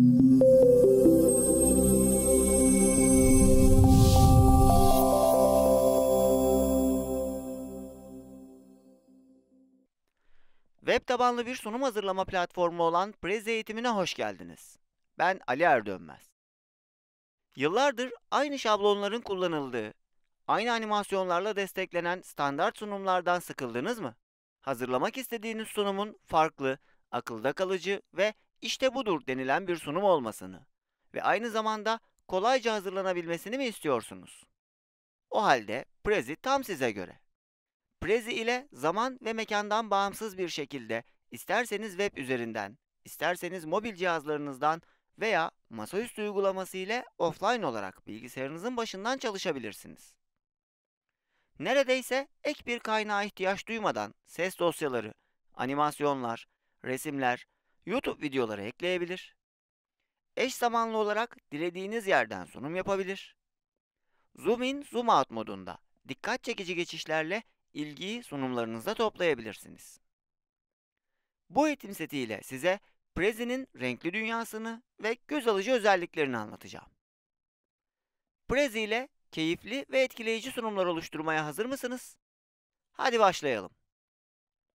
Web tabanlı bir sunum hazırlama platformu olan Prezi eğitimine hoş geldiniz. Ben Ali Erdönmez. Yıllardır aynı şablonların kullanıldığı, aynı animasyonlarla desteklenen standart sunumlardan sıkıldınız mı? Hazırlamak istediğiniz sunumun farklı, akılda kalıcı ve işte budur denilen bir sunum olmasını ve aynı zamanda kolayca hazırlanabilmesini mi istiyorsunuz? O halde Prezi tam size göre. Prezi ile zaman ve mekandan bağımsız bir şekilde isterseniz web üzerinden, isterseniz mobil cihazlarınızdan veya masaüstü uygulaması ile offline olarak bilgisayarınızın başından çalışabilirsiniz. Neredeyse ek bir kaynağa ihtiyaç duymadan ses dosyaları, animasyonlar, resimler, YouTube videoları ekleyebilir. Eş zamanlı olarak dilediğiniz yerden sunum yapabilir. Zoom in, zoom out modunda dikkat çekici geçişlerle ilgiyi sunumlarınızda toplayabilirsiniz. Bu eğitim setiyle size Prezi'nin renkli dünyasını ve göz alıcı özelliklerini anlatacağım. Prezi ile keyifli ve etkileyici sunumlar oluşturmaya hazır mısınız? Hadi başlayalım.